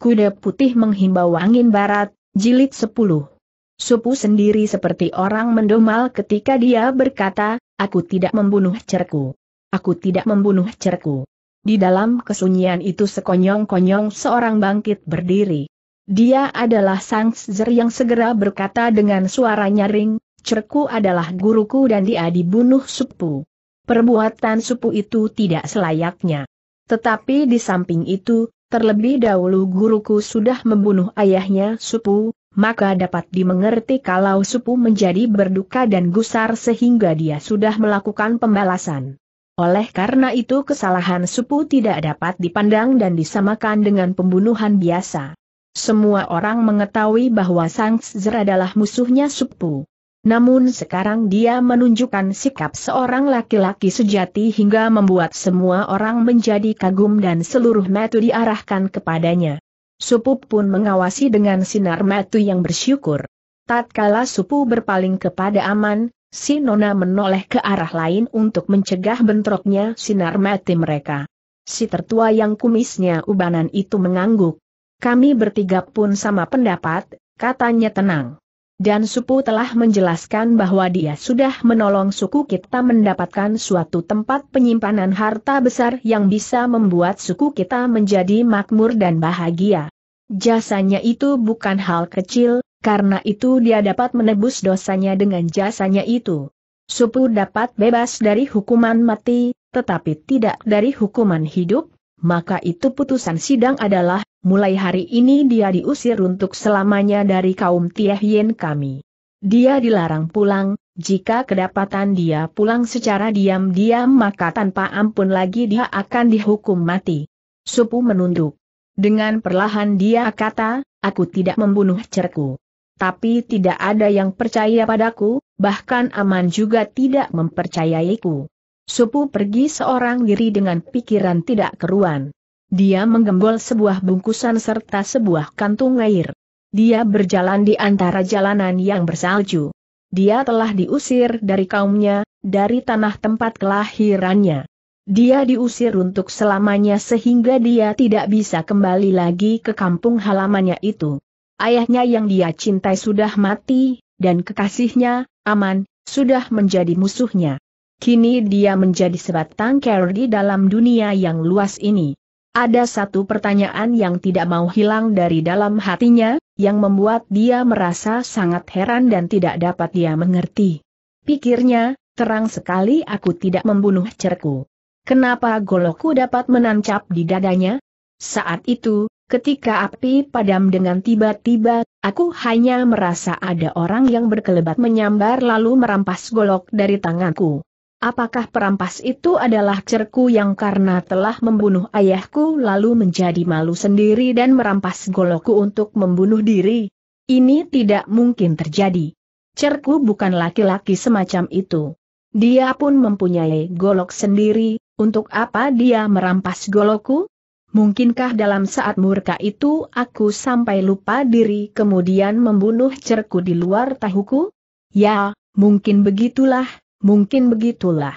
Kuda Putih Menghimbau Angin Barat, Jilid 10. Supu sendiri seperti orang mendomal ketika dia berkata, aku tidak membunuh cerku. Aku tidak membunuh cerku. Di dalam kesunyian itu sekonyong-konyong seorang bangkit berdiri. Dia adalah sang Zer yang segera berkata dengan suara nyaring, cerku adalah guruku dan dia dibunuh Supu. Perbuatan Supu itu tidak selayaknya. Tetapi di samping itu, terlebih dahulu guruku sudah membunuh ayahnya Supu, maka dapat dimengerti kalau Supu menjadi berduka dan gusar sehingga dia sudah melakukan pembalasan. Oleh karena itu kesalahan Supu tidak dapat dipandang dan disamakan dengan pembunuhan biasa. Semua orang mengetahui bahwa Sang Zer adalah musuhnya Supu. Namun sekarang dia menunjukkan sikap seorang laki-laki sejati hingga membuat semua orang menjadi kagum dan seluruh metu diarahkan kepadanya. Supu pun mengawasi dengan sinar metu yang bersyukur. Tatkala Supu berpaling kepada Aman, si Nona menoleh ke arah lain untuk mencegah bentroknya sinar metu mereka. Si tertua yang kumisnya ubanan itu mengangguk. Kami bertiga pun sama pendapat, katanya tenang. Dan Supu telah menjelaskan bahwa dia sudah menolong suku kita mendapatkan suatu tempat penyimpanan harta besar yang bisa membuat suku kita menjadi makmur dan bahagia. Jasanya itu bukan hal kecil, karena itu dia dapat menebus dosanya dengan jasanya itu. Supu dapat bebas dari hukuman mati, tetapi tidak dari hukuman hidup, maka itu putusan sidang adalah Mulai hari ini dia diusir untuk selamanya dari kaum Tiehien kami. Dia dilarang pulang, jika kedapatan dia pulang secara diam-diam maka tanpa ampun lagi dia akan dihukum mati. Supu menunduk. Dengan perlahan dia kata, aku tidak membunuh cerku. Tapi tidak ada yang percaya padaku, bahkan aman juga tidak mempercayaiku. Supu pergi seorang diri dengan pikiran tidak keruan. Dia menggembol sebuah bungkusan serta sebuah kantung air. Dia berjalan di antara jalanan yang bersalju. Dia telah diusir dari kaumnya, dari tanah tempat kelahirannya. Dia diusir untuk selamanya sehingga dia tidak bisa kembali lagi ke kampung halamannya itu. Ayahnya yang dia cintai sudah mati, dan kekasihnya, Aman, sudah menjadi musuhnya. Kini dia menjadi sebatang kerdi dalam dunia yang luas ini. Ada satu pertanyaan yang tidak mau hilang dari dalam hatinya, yang membuat dia merasa sangat heran dan tidak dapat dia mengerti. Pikirnya, terang sekali aku tidak membunuh cerku. Kenapa goloku dapat menancap di dadanya? Saat itu, ketika api padam dengan tiba-tiba, aku hanya merasa ada orang yang berkelebat menyambar lalu merampas golok dari tanganku. Apakah perampas itu adalah cerku yang karena telah membunuh ayahku lalu menjadi malu sendiri dan merampas goloku untuk membunuh diri? Ini tidak mungkin terjadi. Cerku bukan laki-laki semacam itu. Dia pun mempunyai golok sendiri, untuk apa dia merampas goloku? Mungkinkah dalam saat murka itu aku sampai lupa diri kemudian membunuh cerku di luar tahuku? Ya, mungkin begitulah, Mungkin begitulah.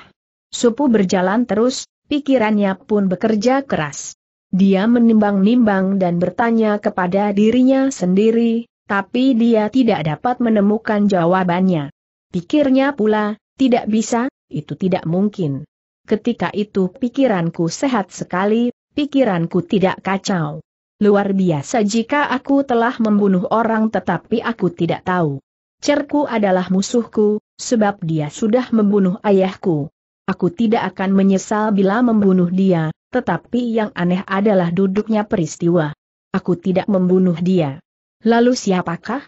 Supu berjalan terus, pikirannya pun bekerja keras. Dia menimbang-nimbang dan bertanya kepada dirinya sendiri, tapi dia tidak dapat menemukan jawabannya. Pikirnya pula, tidak bisa, itu tidak mungkin. Ketika itu pikiranku sehat sekali, pikiranku tidak kacau. Luar biasa jika aku telah membunuh orang tetapi aku tidak tahu. Cerku adalah musuhku, sebab dia sudah membunuh ayahku. Aku tidak akan menyesal bila membunuh dia, tetapi yang aneh adalah duduknya peristiwa. Aku tidak membunuh dia. Lalu siapakah?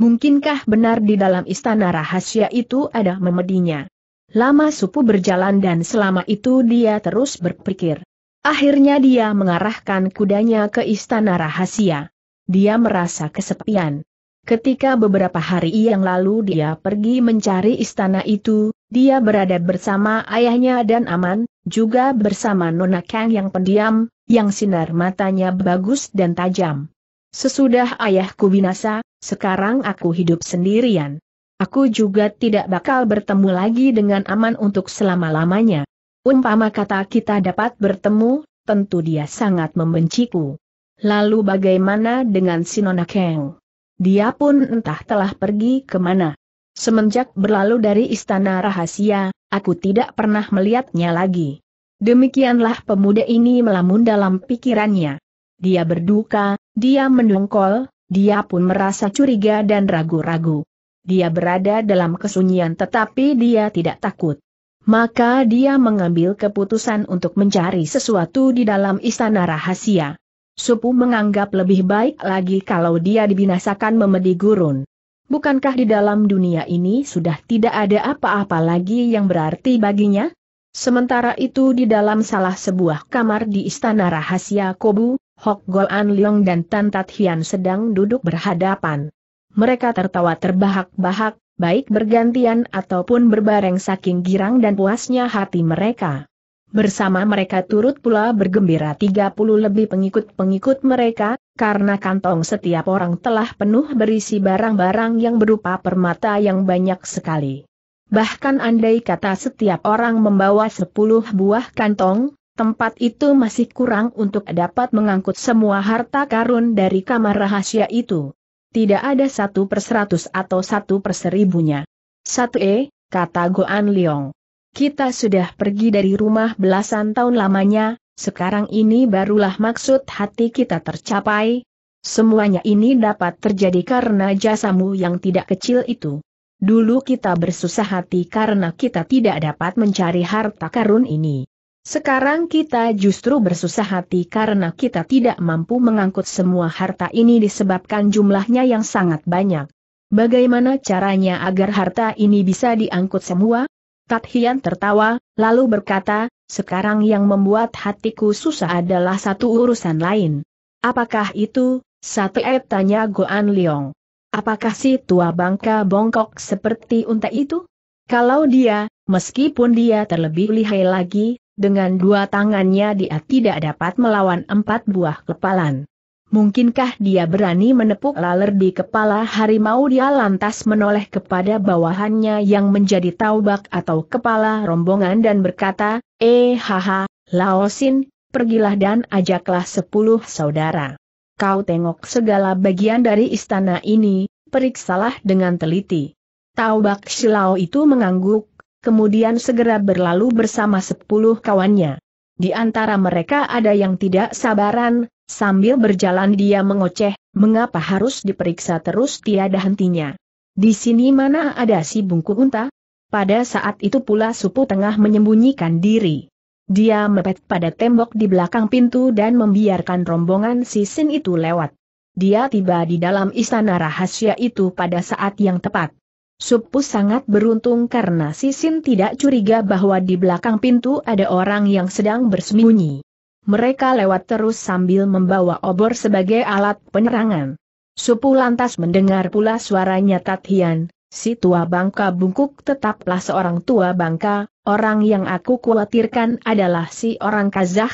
Mungkinkah benar di dalam istana rahasia itu ada memedinya? Lama supu berjalan dan selama itu dia terus berpikir. Akhirnya dia mengarahkan kudanya ke istana rahasia. Dia merasa kesepian. Ketika beberapa hari yang lalu dia pergi mencari istana itu, dia berada bersama ayahnya dan Aman, juga bersama Nona Kang yang pendiam, yang sinar matanya bagus dan tajam. Sesudah ayahku binasa, sekarang aku hidup sendirian. Aku juga tidak bakal bertemu lagi dengan Aman untuk selama-lamanya. Umpama kata kita dapat bertemu, tentu dia sangat membenciku. Lalu bagaimana dengan si Nona Kang? Dia pun entah telah pergi ke mana. Semenjak berlalu dari istana rahasia, aku tidak pernah melihatnya lagi. Demikianlah pemuda ini melamun dalam pikirannya. Dia berduka, dia mendongkol, dia pun merasa curiga dan ragu-ragu. Dia berada dalam kesunyian tetapi dia tidak takut. Maka dia mengambil keputusan untuk mencari sesuatu di dalam istana rahasia. Supu menganggap lebih baik lagi kalau dia dibinasakan memedi gurun. Bukankah di dalam dunia ini sudah tidak ada apa-apa lagi yang berarti baginya? Sementara itu di dalam salah sebuah kamar di istana rahasia Kobu, Hok Gol Leong dan Tan Tat Hian sedang duduk berhadapan. Mereka tertawa terbahak-bahak, baik bergantian ataupun berbareng saking girang dan puasnya hati mereka. Bersama mereka turut pula bergembira 30 lebih pengikut-pengikut mereka, karena kantong setiap orang telah penuh berisi barang-barang yang berupa permata yang banyak sekali. Bahkan andai kata setiap orang membawa 10 buah kantong, tempat itu masih kurang untuk dapat mengangkut semua harta karun dari kamar rahasia itu. Tidak ada satu per seratus atau satu per seribunya. Satu E, kata Goan Liong. Kita sudah pergi dari rumah belasan tahun lamanya, sekarang ini barulah maksud hati kita tercapai. Semuanya ini dapat terjadi karena jasamu yang tidak kecil itu. Dulu kita bersusah hati karena kita tidak dapat mencari harta karun ini. Sekarang kita justru bersusah hati karena kita tidak mampu mengangkut semua harta ini disebabkan jumlahnya yang sangat banyak. Bagaimana caranya agar harta ini bisa diangkut semua? Tat Hian tertawa, lalu berkata, sekarang yang membuat hatiku susah adalah satu urusan lain. Apakah itu, satu tanya Goan Leong. Apakah si tua bangka bongkok seperti unta itu? Kalau dia, meskipun dia terlebih lihai lagi, dengan dua tangannya dia tidak dapat melawan empat buah kepalan. Mungkinkah dia berani menepuk laler di kepala harimau dia lantas menoleh kepada bawahannya yang menjadi taubak atau kepala rombongan dan berkata, Eh haha, Laosin, pergilah dan ajaklah sepuluh saudara. Kau tengok segala bagian dari istana ini, periksalah dengan teliti. Taubak Silao itu mengangguk, kemudian segera berlalu bersama sepuluh kawannya. Di antara mereka ada yang tidak sabaran, Sambil berjalan dia mengoceh, mengapa harus diperiksa terus tiada hentinya. Di sini mana ada si bungku unta? Pada saat itu pula Supu tengah menyembunyikan diri. Dia mepet pada tembok di belakang pintu dan membiarkan rombongan sisin itu lewat. Dia tiba di dalam istana rahasia itu pada saat yang tepat. Supu sangat beruntung karena Sisin tidak curiga bahwa di belakang pintu ada orang yang sedang bersembunyi mereka lewat terus sambil membawa obor sebagai alat penerangan. Supu lantas mendengar pula suaranya Tatian, si tua bangka bungkuk tetaplah seorang tua bangka, orang yang aku khawatirkan adalah si orang Kazah.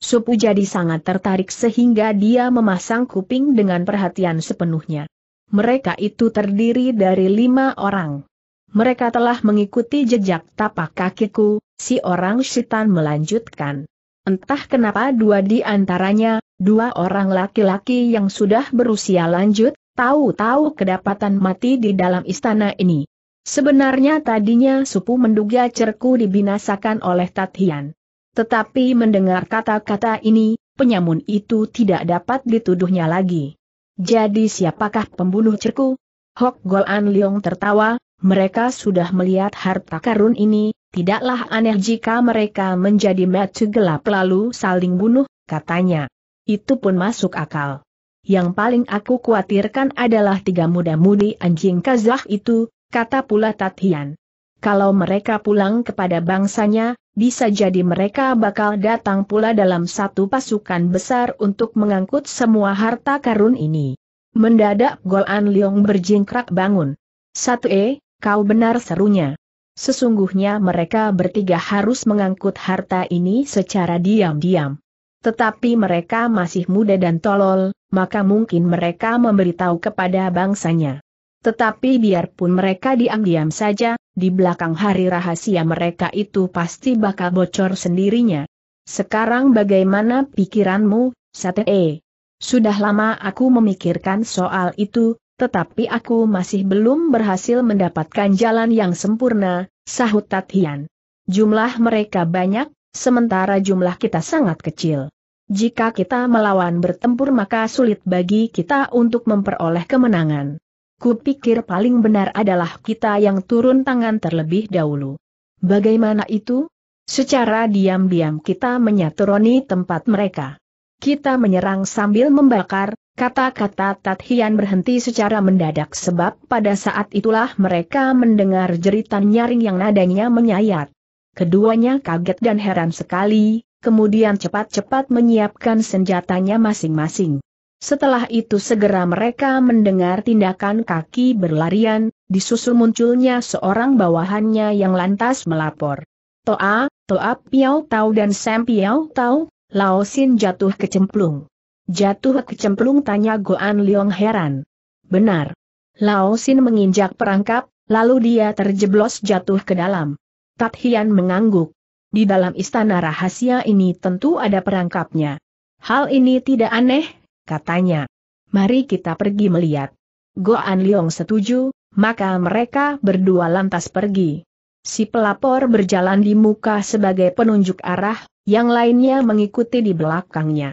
Supu jadi sangat tertarik sehingga dia memasang kuping dengan perhatian sepenuhnya. Mereka itu terdiri dari lima orang. Mereka telah mengikuti jejak tapak kakiku, si orang setan melanjutkan. Entah kenapa dua di antaranya, dua orang laki-laki yang sudah berusia lanjut, tahu-tahu kedapatan mati di dalam istana ini. Sebenarnya tadinya Supu menduga cerku dibinasakan oleh Tatian. Tetapi mendengar kata-kata ini, penyamun itu tidak dapat dituduhnya lagi. Jadi siapakah pembunuh cerku? Hok Golan Liong tertawa, mereka sudah melihat harta karun ini, Tidaklah aneh jika mereka menjadi mati gelap lalu saling bunuh, katanya. Itu pun masuk akal. Yang paling aku khawatirkan adalah tiga muda-mudi anjing Kazakh itu, kata pula Tatian. Kalau mereka pulang kepada bangsanya, bisa jadi mereka bakal datang pula dalam satu pasukan besar untuk mengangkut semua harta karun ini. Mendadak Golan Liong berjingkrak bangun. Satu E, kau benar serunya. Sesungguhnya mereka bertiga harus mengangkut harta ini secara diam-diam. Tetapi mereka masih muda dan tolol, maka mungkin mereka memberitahu kepada bangsanya. Tetapi biarpun mereka diam-diam saja, di belakang hari rahasia mereka itu pasti bakal bocor sendirinya. Sekarang bagaimana pikiranmu, Sate? Eh, sudah lama aku memikirkan soal itu, tetapi aku masih belum berhasil mendapatkan jalan yang sempurna, sahut Tatian. Jumlah mereka banyak, sementara jumlah kita sangat kecil. Jika kita melawan bertempur maka sulit bagi kita untuk memperoleh kemenangan. Kupikir paling benar adalah kita yang turun tangan terlebih dahulu. Bagaimana itu? Secara diam-diam kita menyatroni tempat mereka. Kita menyerang sambil membakar, Kata-kata Tathian berhenti secara mendadak sebab pada saat itulah mereka mendengar jeritan nyaring yang nadanya menyayat. Keduanya kaget dan heran sekali, kemudian cepat-cepat menyiapkan senjatanya masing-masing. Setelah itu segera mereka mendengar tindakan kaki berlarian, disusul munculnya seorang bawahannya yang lantas melapor. Toa, Toa Piau Tau dan Sam Piau Tau, Laosin jatuh kecemplung. Jatuh kecemplung tanya Goan Liong heran. Benar. Lao Sin menginjak perangkap, lalu dia terjeblos jatuh ke dalam. Tat Hian mengangguk. Di dalam istana rahasia ini tentu ada perangkapnya. Hal ini tidak aneh, katanya. Mari kita pergi melihat. Goan Liong setuju, maka mereka berdua lantas pergi. Si pelapor berjalan di muka sebagai penunjuk arah, yang lainnya mengikuti di belakangnya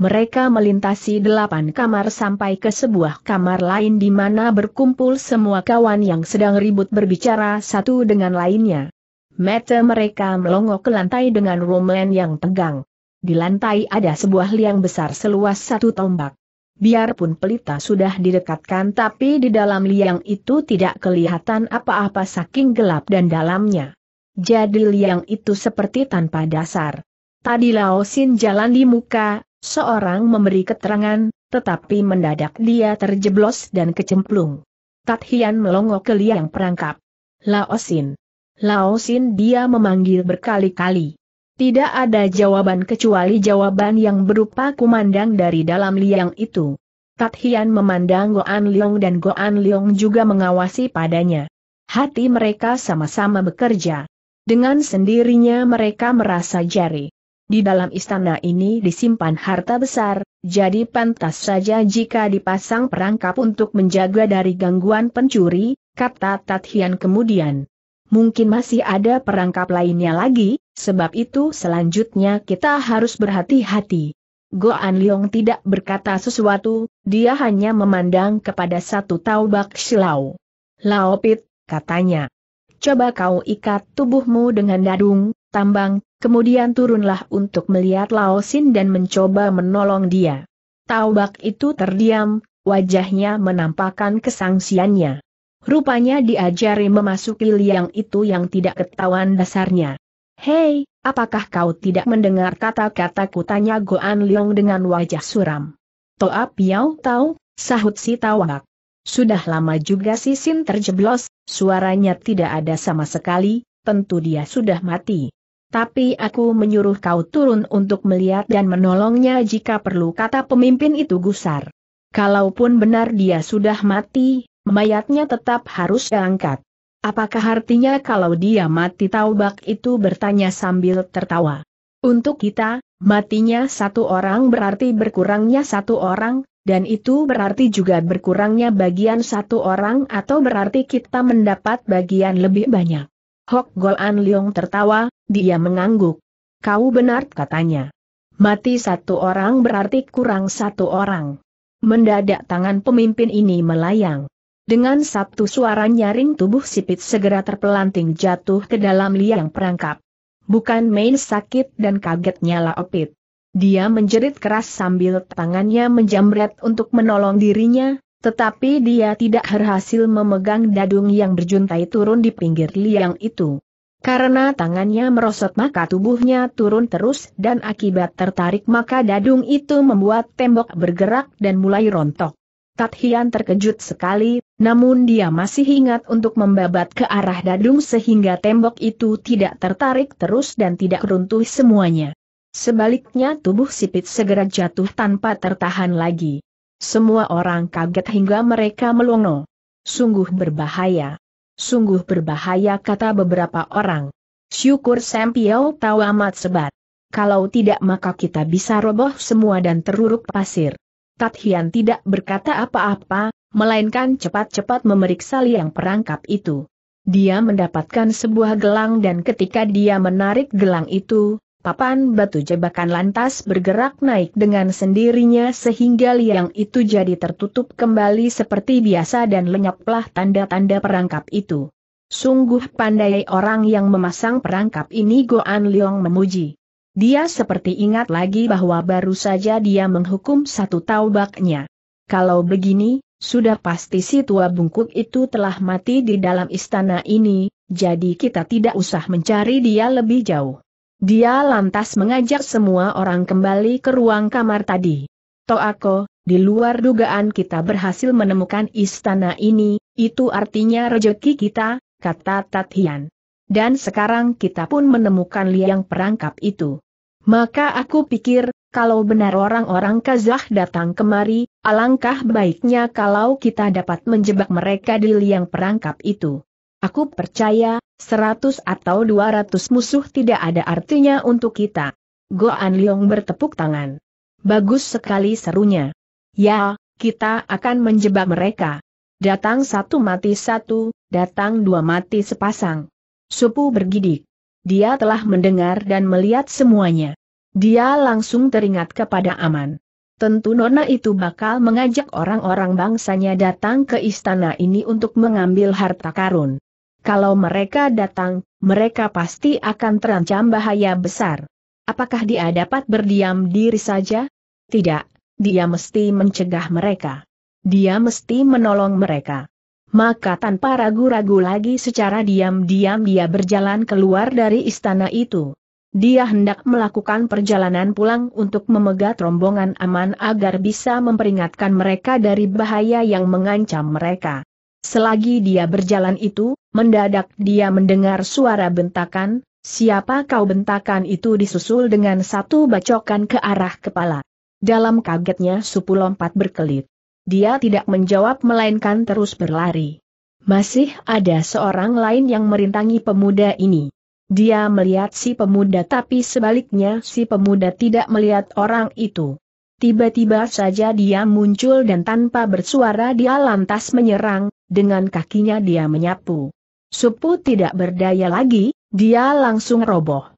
mereka melintasi delapan kamar sampai ke sebuah kamar lain di mana berkumpul semua kawan yang sedang ribut berbicara satu dengan lainnya. Mata mereka melongo ke lantai dengan rumen yang tegang. Di lantai ada sebuah liang besar seluas satu tombak. Biarpun pelita sudah didekatkan tapi di dalam liang itu tidak kelihatan apa-apa saking gelap dan dalamnya. Jadi liang itu seperti tanpa dasar. Tadi Laosin jalan di muka, Seorang memberi keterangan, tetapi mendadak dia terjeblos dan kecemplung. Tat Hian melongo ke liang perangkap. Laosin. Laosin dia memanggil berkali-kali. Tidak ada jawaban kecuali jawaban yang berupa kumandang dari dalam liang itu. Tat Hian memandang Goan Leong dan Goan Leong juga mengawasi padanya. Hati mereka sama-sama bekerja. Dengan sendirinya mereka merasa jari. Di dalam istana ini disimpan harta besar, jadi pantas saja jika dipasang perangkap untuk menjaga dari gangguan pencuri, kata Tathian kemudian. Mungkin masih ada perangkap lainnya lagi, sebab itu selanjutnya kita harus berhati-hati. Goan Leong tidak berkata sesuatu, dia hanya memandang kepada satu taubak silau. Laopit, katanya. Coba kau ikat tubuhmu dengan dadung, tambang, kemudian turunlah untuk melihat Laosin dan mencoba menolong dia. Taubak itu terdiam, wajahnya menampakkan kesangsiannya. Rupanya diajari memasuki liang itu yang tidak ketahuan dasarnya. Hei, apakah kau tidak mendengar kata kata kutanya, Goan Leong dengan wajah suram? Toa Piao tahu, sahut si Taubak. Sudah lama juga si Sin terjeblos, suaranya tidak ada sama sekali, tentu dia sudah mati tapi aku menyuruh kau turun untuk melihat dan menolongnya jika perlu kata pemimpin itu gusar. Kalaupun benar dia sudah mati, mayatnya tetap harus diangkat. Apakah artinya kalau dia mati taubak itu bertanya sambil tertawa. Untuk kita, matinya satu orang berarti berkurangnya satu orang, dan itu berarti juga berkurangnya bagian satu orang atau berarti kita mendapat bagian lebih banyak. Hok Gol An Leong tertawa, dia mengangguk. Kau benar katanya. Mati satu orang berarti kurang satu orang. Mendadak tangan pemimpin ini melayang. Dengan satu suara nyaring tubuh sipit segera terpelanting jatuh ke dalam liang perangkap. Bukan main sakit dan kagetnya Opit. Dia menjerit keras sambil tangannya menjamret untuk menolong dirinya, tetapi dia tidak berhasil memegang dadung yang berjuntai turun di pinggir liang itu. Karena tangannya merosot maka tubuhnya turun terus dan akibat tertarik maka dadung itu membuat tembok bergerak dan mulai rontok. Tat terkejut sekali, namun dia masih ingat untuk membabat ke arah dadung sehingga tembok itu tidak tertarik terus dan tidak runtuh semuanya. Sebaliknya tubuh sipit segera jatuh tanpa tertahan lagi. Semua orang kaget hingga mereka melongo. Sungguh berbahaya. Sungguh berbahaya kata beberapa orang. Syukur Sampiao tahu amat sebat. Kalau tidak maka kita bisa roboh semua dan teruruk pasir. Tat tidak berkata apa-apa, melainkan cepat-cepat memeriksa liang perangkap itu. Dia mendapatkan sebuah gelang dan ketika dia menarik gelang itu, Papan batu jebakan lantas bergerak naik dengan sendirinya sehingga liang itu jadi tertutup kembali seperti biasa dan lenyaplah tanda-tanda perangkap itu. Sungguh pandai orang yang memasang perangkap ini Goan Leong memuji. Dia seperti ingat lagi bahwa baru saja dia menghukum satu taubaknya. Kalau begini, sudah pasti si tua bungkuk itu telah mati di dalam istana ini, jadi kita tidak usah mencari dia lebih jauh. Dia lantas mengajak semua orang kembali ke ruang kamar tadi. Toako, di luar dugaan kita berhasil menemukan istana ini, itu artinya rejeki kita, kata Tatian. Dan sekarang kita pun menemukan liang perangkap itu. Maka aku pikir, kalau benar orang-orang Kazakh datang kemari, alangkah baiknya kalau kita dapat menjebak mereka di liang perangkap itu. Aku percaya, seratus atau dua ratus musuh tidak ada artinya untuk kita. Goan Leong bertepuk tangan. Bagus sekali serunya. Ya, kita akan menjebak mereka. Datang satu mati satu, datang dua mati sepasang. Supu bergidik. Dia telah mendengar dan melihat semuanya. Dia langsung teringat kepada Aman. Tentu Nona itu bakal mengajak orang-orang bangsanya datang ke istana ini untuk mengambil harta karun. Kalau mereka datang, mereka pasti akan terancam bahaya besar. Apakah dia dapat berdiam diri saja? Tidak, dia mesti mencegah mereka. Dia mesti menolong mereka. Maka tanpa ragu-ragu lagi secara diam-diam dia berjalan keluar dari istana itu. Dia hendak melakukan perjalanan pulang untuk memegat rombongan aman agar bisa memperingatkan mereka dari bahaya yang mengancam mereka. Selagi dia berjalan itu, mendadak dia mendengar suara bentakan, siapa kau bentakan itu disusul dengan satu bacokan ke arah kepala. Dalam kagetnya supu lompat berkelit. Dia tidak menjawab melainkan terus berlari. Masih ada seorang lain yang merintangi pemuda ini. Dia melihat si pemuda tapi sebaliknya si pemuda tidak melihat orang itu. Tiba-tiba saja dia muncul dan tanpa bersuara dia lantas menyerang, dengan kakinya dia menyapu. Supu tidak berdaya lagi, dia langsung roboh.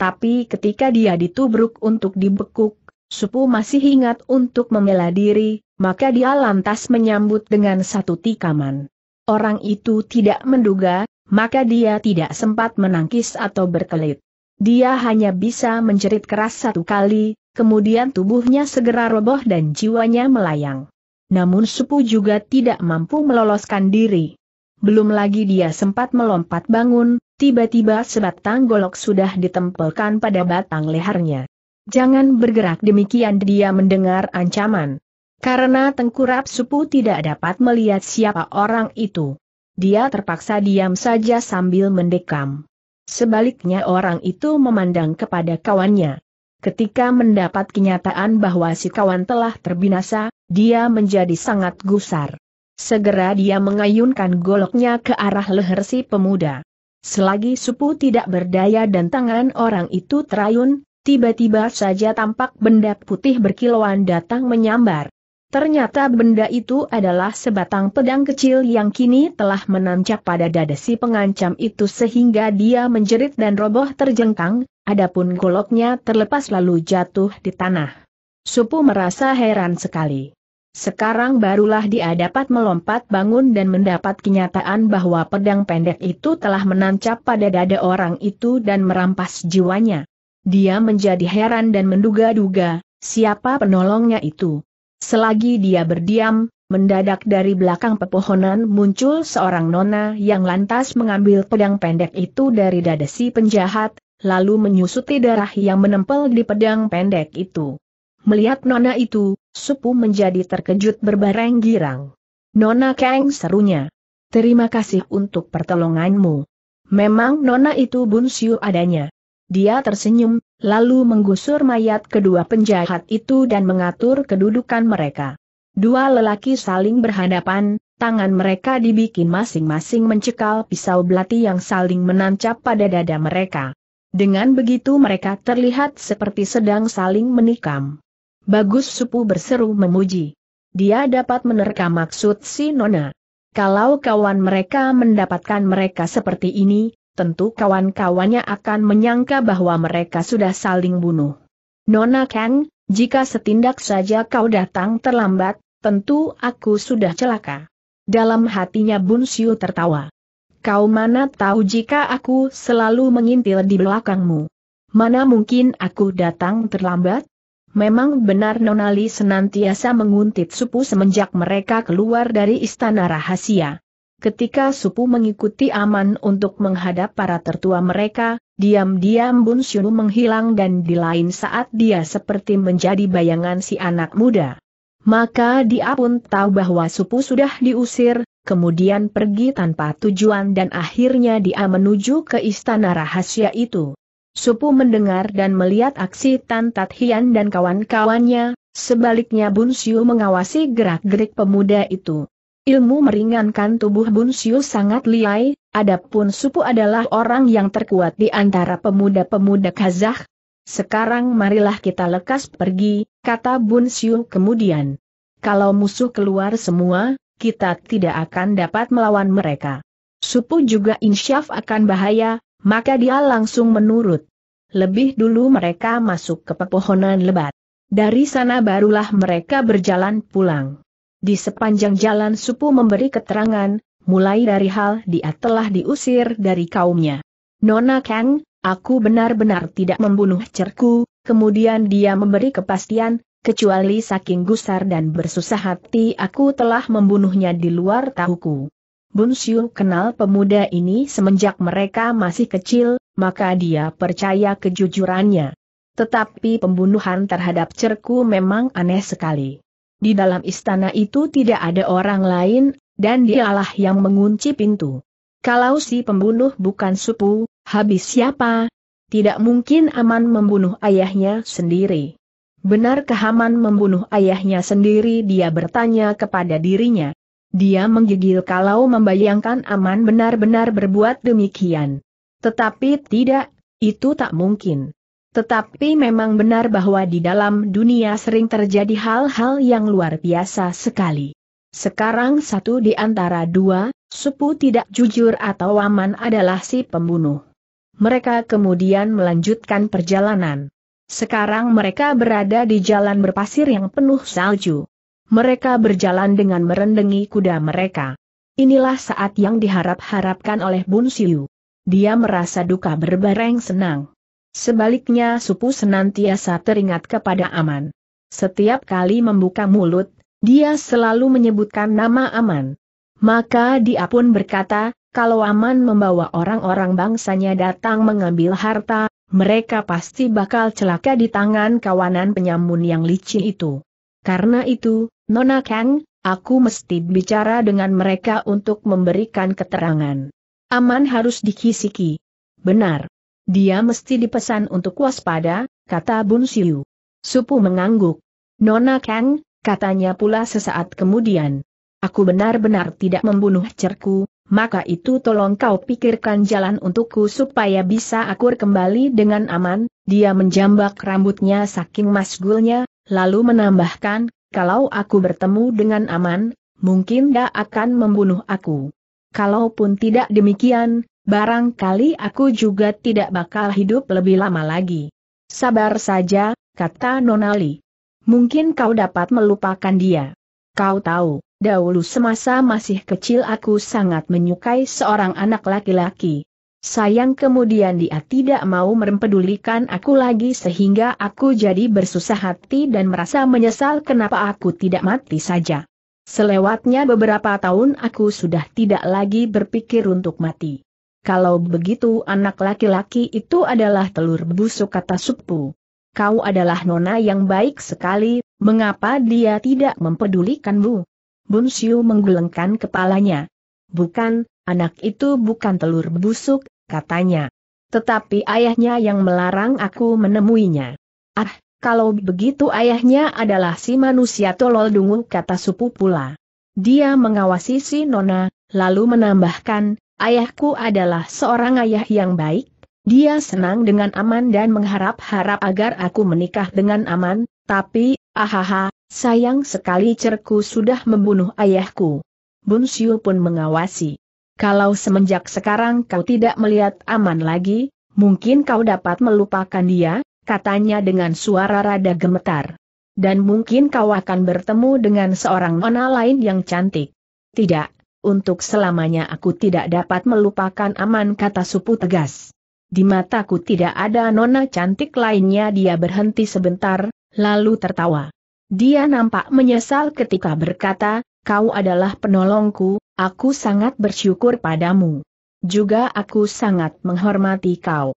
Tapi ketika dia ditubruk untuk dibekuk, Supu masih ingat untuk membela diri, maka dia lantas menyambut dengan satu tikaman. Orang itu tidak menduga, maka dia tidak sempat menangkis atau berkelit. Dia hanya bisa menjerit keras satu kali, kemudian tubuhnya segera roboh dan jiwanya melayang namun Supu juga tidak mampu meloloskan diri. Belum lagi dia sempat melompat bangun, tiba-tiba sebatang golok sudah ditempelkan pada batang lehernya. Jangan bergerak demikian dia mendengar ancaman. Karena tengkurap Supu tidak dapat melihat siapa orang itu. Dia terpaksa diam saja sambil mendekam. Sebaliknya orang itu memandang kepada kawannya. Ketika mendapat kenyataan bahwa si kawan telah terbinasa, dia menjadi sangat gusar. Segera dia mengayunkan goloknya ke arah leher si pemuda. Selagi supu tidak berdaya dan tangan orang itu terayun, tiba-tiba saja tampak benda putih berkilauan datang menyambar. Ternyata benda itu adalah sebatang pedang kecil yang kini telah menancap pada dada si pengancam itu sehingga dia menjerit dan roboh terjengkang, adapun goloknya terlepas lalu jatuh di tanah. Supu merasa heran sekali. Sekarang barulah dia dapat melompat bangun dan mendapat kenyataan bahwa pedang pendek itu telah menancap pada dada orang itu dan merampas jiwanya. Dia menjadi heran dan menduga-duga, siapa penolongnya itu. Selagi dia berdiam, mendadak dari belakang pepohonan muncul seorang nona yang lantas mengambil pedang pendek itu dari dada si penjahat, lalu menyusuti darah yang menempel di pedang pendek itu. Melihat nona itu, Supu menjadi terkejut berbareng girang. Nona Kang serunya. Terima kasih untuk pertolonganmu. Memang nona itu bunsiu adanya. Dia tersenyum, lalu menggusur mayat kedua penjahat itu dan mengatur kedudukan mereka. Dua lelaki saling berhadapan, tangan mereka dibikin masing-masing mencekal pisau belati yang saling menancap pada dada mereka. Dengan begitu mereka terlihat seperti sedang saling menikam. Bagus Supu berseru memuji. Dia dapat menerka maksud si Nona. Kalau kawan mereka mendapatkan mereka seperti ini, tentu kawan-kawannya akan menyangka bahwa mereka sudah saling bunuh. Nona Kang, jika setindak saja kau datang terlambat, tentu aku sudah celaka. Dalam hatinya Bun Siu tertawa. Kau mana tahu jika aku selalu mengintil di belakangmu. Mana mungkin aku datang terlambat? Memang benar Nona Li senantiasa menguntit supu semenjak mereka keluar dari istana rahasia. Ketika Supu mengikuti Aman untuk menghadap para tertua mereka, diam-diam Bun Xiu menghilang dan di lain saat dia seperti menjadi bayangan si anak muda. Maka dia pun tahu bahwa Supu sudah diusir, kemudian pergi tanpa tujuan dan akhirnya dia menuju ke istana rahasia itu. Supu mendengar dan melihat aksi Tan Tat Hian dan kawan-kawannya, sebaliknya Bun Xiu mengawasi gerak-gerik pemuda itu. Ilmu meringankan tubuh Bunsiu sangat liai, adapun Supu adalah orang yang terkuat di antara pemuda-pemuda Kazakh. Sekarang marilah kita lekas pergi, kata Bunsiu kemudian. Kalau musuh keluar semua, kita tidak akan dapat melawan mereka. Supu juga insyaf akan bahaya, maka dia langsung menurut. Lebih dulu mereka masuk ke pepohonan lebat. Dari sana barulah mereka berjalan pulang. Di sepanjang jalan Supu memberi keterangan, mulai dari hal dia telah diusir dari kaumnya. Nona Kang, aku benar-benar tidak membunuh cerku, kemudian dia memberi kepastian, kecuali saking gusar dan bersusah hati aku telah membunuhnya di luar tahuku. Bun Xiu kenal pemuda ini semenjak mereka masih kecil, maka dia percaya kejujurannya. Tetapi pembunuhan terhadap cerku memang aneh sekali. Di dalam istana itu tidak ada orang lain, dan dialah yang mengunci pintu. Kalau si pembunuh bukan supu, habis siapa? Tidak mungkin Aman membunuh ayahnya sendiri. Benarkah Aman membunuh ayahnya sendiri dia bertanya kepada dirinya. Dia menggigil kalau membayangkan Aman benar-benar berbuat demikian. Tetapi tidak, itu tak mungkin. Tetapi memang benar bahwa di dalam dunia sering terjadi hal-hal yang luar biasa sekali. Sekarang satu di antara dua, supu tidak jujur atau aman adalah si pembunuh. Mereka kemudian melanjutkan perjalanan. Sekarang mereka berada di jalan berpasir yang penuh salju. Mereka berjalan dengan merendengi kuda mereka. Inilah saat yang diharap-harapkan oleh Bun Siu. Dia merasa duka berbareng senang. Sebaliknya Supu senantiasa teringat kepada Aman. Setiap kali membuka mulut, dia selalu menyebutkan nama Aman. Maka dia pun berkata, kalau Aman membawa orang-orang bangsanya datang mengambil harta, mereka pasti bakal celaka di tangan kawanan penyamun yang licin itu. Karena itu, Nona Kang, aku mesti bicara dengan mereka untuk memberikan keterangan. Aman harus dikisiki. Benar, dia mesti dipesan untuk waspada, kata Bun Siu. Supu mengangguk. Nona Kang, katanya pula sesaat kemudian. Aku benar-benar tidak membunuh cerku, maka itu tolong kau pikirkan jalan untukku supaya bisa akur kembali dengan aman, dia menjambak rambutnya saking masgulnya, lalu menambahkan, kalau aku bertemu dengan aman, mungkin dia akan membunuh aku. Kalaupun tidak demikian, barangkali aku juga tidak bakal hidup lebih lama lagi. Sabar saja, kata Nonali. Mungkin kau dapat melupakan dia. Kau tahu, dahulu semasa masih kecil aku sangat menyukai seorang anak laki-laki. Sayang kemudian dia tidak mau merempedulikan aku lagi sehingga aku jadi bersusah hati dan merasa menyesal kenapa aku tidak mati saja. Selewatnya beberapa tahun aku sudah tidak lagi berpikir untuk mati kalau begitu anak laki-laki itu adalah telur busuk kata Supu. Kau adalah nona yang baik sekali, mengapa dia tidak mempedulikanmu? Bunsiu menggelengkan kepalanya. Bukan, anak itu bukan telur busuk, katanya. Tetapi ayahnya yang melarang aku menemuinya. Ah, kalau begitu ayahnya adalah si manusia tolol dungu kata Supu pula. Dia mengawasi si nona, lalu menambahkan, Ayahku adalah seorang ayah yang baik, dia senang dengan Aman dan mengharap-harap agar aku menikah dengan Aman, tapi, ahaha, sayang sekali cerku sudah membunuh ayahku. Bunsiu pun mengawasi. Kalau semenjak sekarang kau tidak melihat Aman lagi, mungkin kau dapat melupakan dia, katanya dengan suara rada gemetar. Dan mungkin kau akan bertemu dengan seorang nona lain yang cantik. Tidak, untuk selamanya aku tidak dapat melupakan aman kata supu tegas. Di mataku tidak ada nona cantik lainnya dia berhenti sebentar, lalu tertawa. Dia nampak menyesal ketika berkata, kau adalah penolongku, aku sangat bersyukur padamu. Juga aku sangat menghormati kau.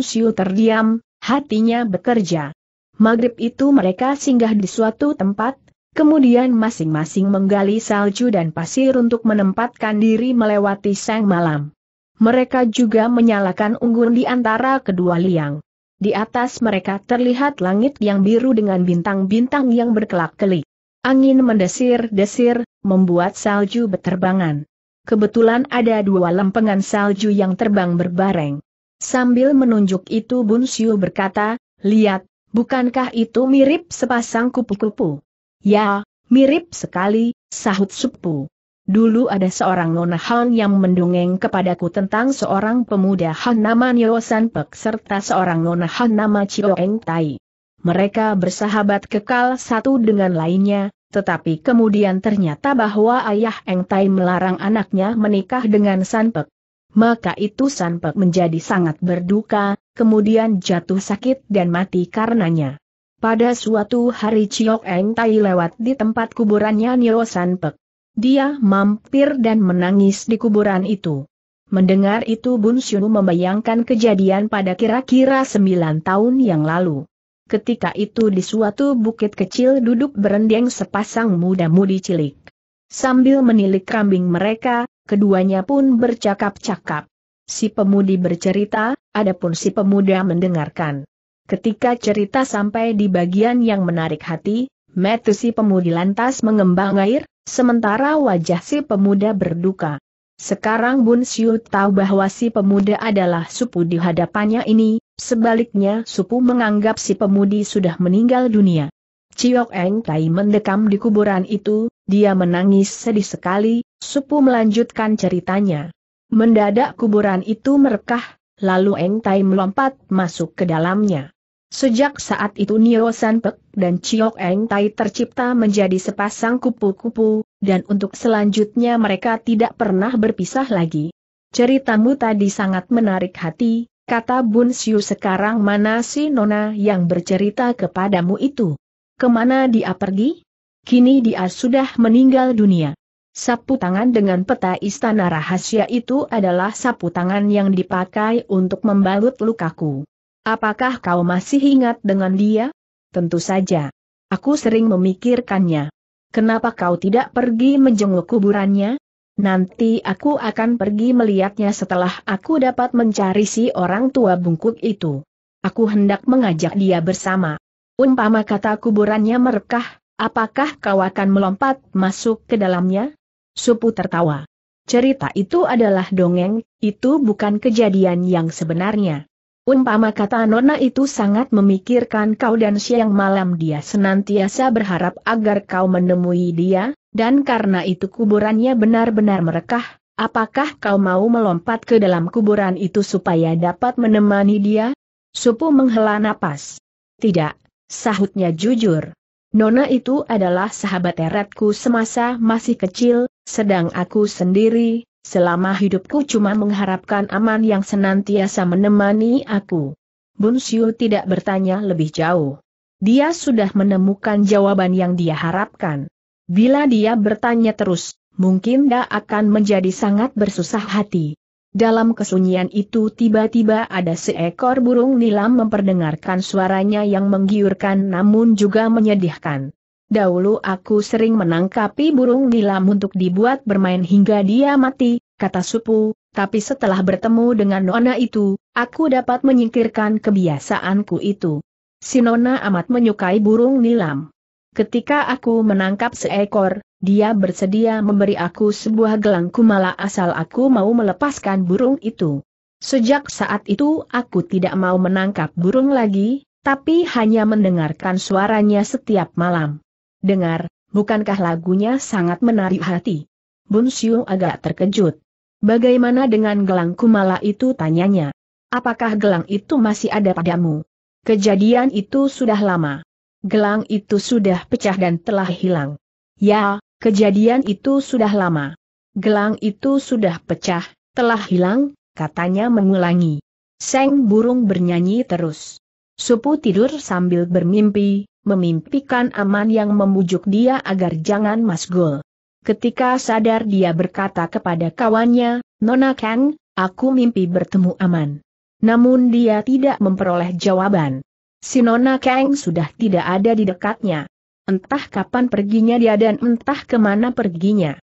Siu terdiam, hatinya bekerja. Maghrib itu mereka singgah di suatu tempat, Kemudian masing-masing menggali salju dan pasir untuk menempatkan diri melewati sang malam. Mereka juga menyalakan unggun di antara kedua liang. Di atas mereka terlihat langit yang biru dengan bintang-bintang yang berkelak-kelik. Angin mendesir-desir, membuat salju berterbangan. Kebetulan ada dua lempengan salju yang terbang berbareng. Sambil menunjuk itu Bun Siu berkata, lihat, bukankah itu mirip sepasang kupu-kupu? Ya, mirip sekali, sahut Supu. Dulu ada seorang nona Han yang mendongeng kepadaku tentang seorang pemuda Han nama Nyo Sanpek serta seorang nona Han nama Chio Eng Tai. Mereka bersahabat kekal satu dengan lainnya, tetapi kemudian ternyata bahwa ayah Eng Tai melarang anaknya menikah dengan Sanpek. Maka itu Sanpek menjadi sangat berduka, kemudian jatuh sakit dan mati karenanya. Pada suatu hari Chiok Eng Tai lewat di tempat kuburannya Nio San Pek. Dia mampir dan menangis di kuburan itu. Mendengar itu Bun Xiu membayangkan kejadian pada kira-kira sembilan tahun yang lalu. Ketika itu di suatu bukit kecil duduk berendeng sepasang muda-mudi cilik. Sambil menilik kambing mereka, keduanya pun bercakap-cakap. Si pemudi bercerita, adapun si pemuda mendengarkan. Ketika cerita sampai di bagian yang menarik hati, metu si pemudi lantas mengembang air, sementara wajah si pemuda berduka. Sekarang Bun Siu tahu bahwa si pemuda adalah supu di hadapannya ini, sebaliknya supu menganggap si pemudi sudah meninggal dunia. Ciok Eng Tai mendekam di kuburan itu, dia menangis sedih sekali, supu melanjutkan ceritanya. Mendadak kuburan itu merekah, lalu Eng Tai melompat masuk ke dalamnya. Sejak saat itu Nio Sanpek dan Chiok Eng Tai tercipta menjadi sepasang kupu-kupu, dan untuk selanjutnya mereka tidak pernah berpisah lagi. Ceritamu tadi sangat menarik hati, kata Bun Siu sekarang mana si Nona yang bercerita kepadamu itu? Kemana dia pergi? Kini dia sudah meninggal dunia. Sapu tangan dengan peta istana rahasia itu adalah sapu tangan yang dipakai untuk membalut lukaku. Apakah kau masih ingat dengan dia? Tentu saja. Aku sering memikirkannya. Kenapa kau tidak pergi menjenguk kuburannya? Nanti aku akan pergi melihatnya setelah aku dapat mencari si orang tua bungkuk itu. Aku hendak mengajak dia bersama. Umpama kata kuburannya merekah, apakah kau akan melompat masuk ke dalamnya? Supu tertawa. Cerita itu adalah dongeng, itu bukan kejadian yang sebenarnya. Umpama kata Nona itu sangat memikirkan kau dan siang malam dia senantiasa berharap agar kau menemui dia, dan karena itu kuburannya benar-benar merekah, apakah kau mau melompat ke dalam kuburan itu supaya dapat menemani dia? Supu menghela napas. Tidak, sahutnya jujur. Nona itu adalah sahabat eratku semasa masih kecil, sedang aku sendiri, Selama hidupku cuma mengharapkan aman yang senantiasa menemani aku. Bun Siu tidak bertanya lebih jauh. Dia sudah menemukan jawaban yang dia harapkan. Bila dia bertanya terus, mungkin dia akan menjadi sangat bersusah hati. Dalam kesunyian itu tiba-tiba ada seekor burung nilam memperdengarkan suaranya yang menggiurkan namun juga menyedihkan. Dahulu aku sering menangkapi burung nilam untuk dibuat bermain hingga dia mati, kata Supu, tapi setelah bertemu dengan Nona itu, aku dapat menyingkirkan kebiasaanku itu. Si Nona amat menyukai burung nilam. Ketika aku menangkap seekor, dia bersedia memberi aku sebuah gelang kumala asal aku mau melepaskan burung itu. Sejak saat itu aku tidak mau menangkap burung lagi, tapi hanya mendengarkan suaranya setiap malam. Dengar, bukankah lagunya sangat menarik hati? Bun Xiu agak terkejut. Bagaimana dengan gelang kumala itu tanyanya? Apakah gelang itu masih ada padamu? Kejadian itu sudah lama. Gelang itu sudah pecah dan telah hilang. Ya, kejadian itu sudah lama. Gelang itu sudah pecah, telah hilang, katanya mengulangi. Seng burung bernyanyi terus. Supu tidur sambil bermimpi, memimpikan aman yang memujuk dia agar jangan masgul. Ketika sadar dia berkata kepada kawannya, Nona Kang, aku mimpi bertemu aman. Namun dia tidak memperoleh jawaban. Si Nona Kang sudah tidak ada di dekatnya. Entah kapan perginya dia dan entah kemana perginya.